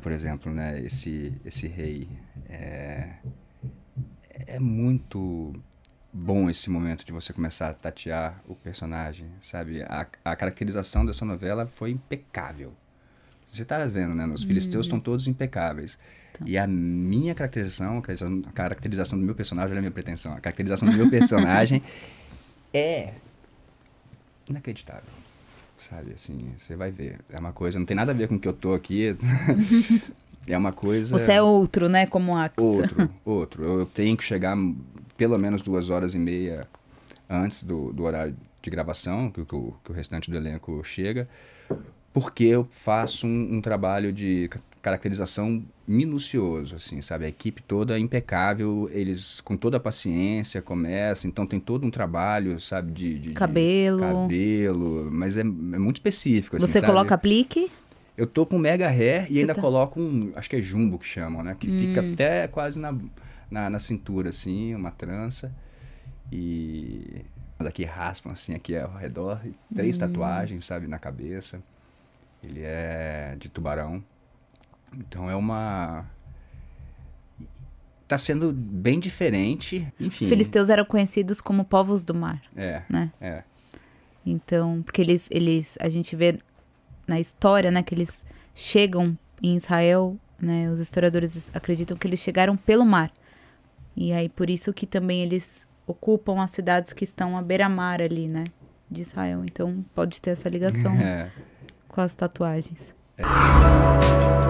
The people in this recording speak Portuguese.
por exemplo, né, esse, esse rei. É, é muito bom esse momento de você começar a tatear o personagem, sabe? A, a caracterização dessa novela foi impecável. Você está vendo, né? Os filisteus estão uhum. todos impecáveis. Então. E a minha caracterização, a caracterização do meu personagem, olha a minha pretensão, a caracterização do meu personagem é inacreditável sabe? Assim, você vai ver. É uma coisa, não tem nada a ver com o que eu tô aqui. é uma coisa. Você é outro, né? Como Axa. Outro, outro. Eu, eu tenho que chegar pelo menos duas horas e meia antes do, do horário de gravação, que, que, o, que o restante do elenco chega porque eu faço um, um trabalho de caracterização minucioso, assim, sabe? A equipe toda é impecável, eles com toda a paciência começam, então tem todo um trabalho, sabe? De, de cabelo. De cabelo, mas é, é muito específico. Assim, Você sabe? coloca aplique? Eu tô com mega hair e Você ainda tá... coloco um, acho que é jumbo que chamam, né? Que hum. fica até quase na, na, na cintura, assim, uma trança. E aqui raspam assim aqui ao redor, três hum. tatuagens, sabe, na cabeça. Ele é de Tubarão. Então é uma tá sendo bem diferente. Enfim. Os filisteus eram conhecidos como povos do mar. É. Né? É. Então, porque eles, eles, a gente vê na história, né, que eles chegam em Israel, né, os historiadores acreditam que eles chegaram pelo mar. E aí por isso que também eles ocupam as cidades que estão à beira-mar ali, né, de Israel. Então pode ter essa ligação. É com as tatuagens. É.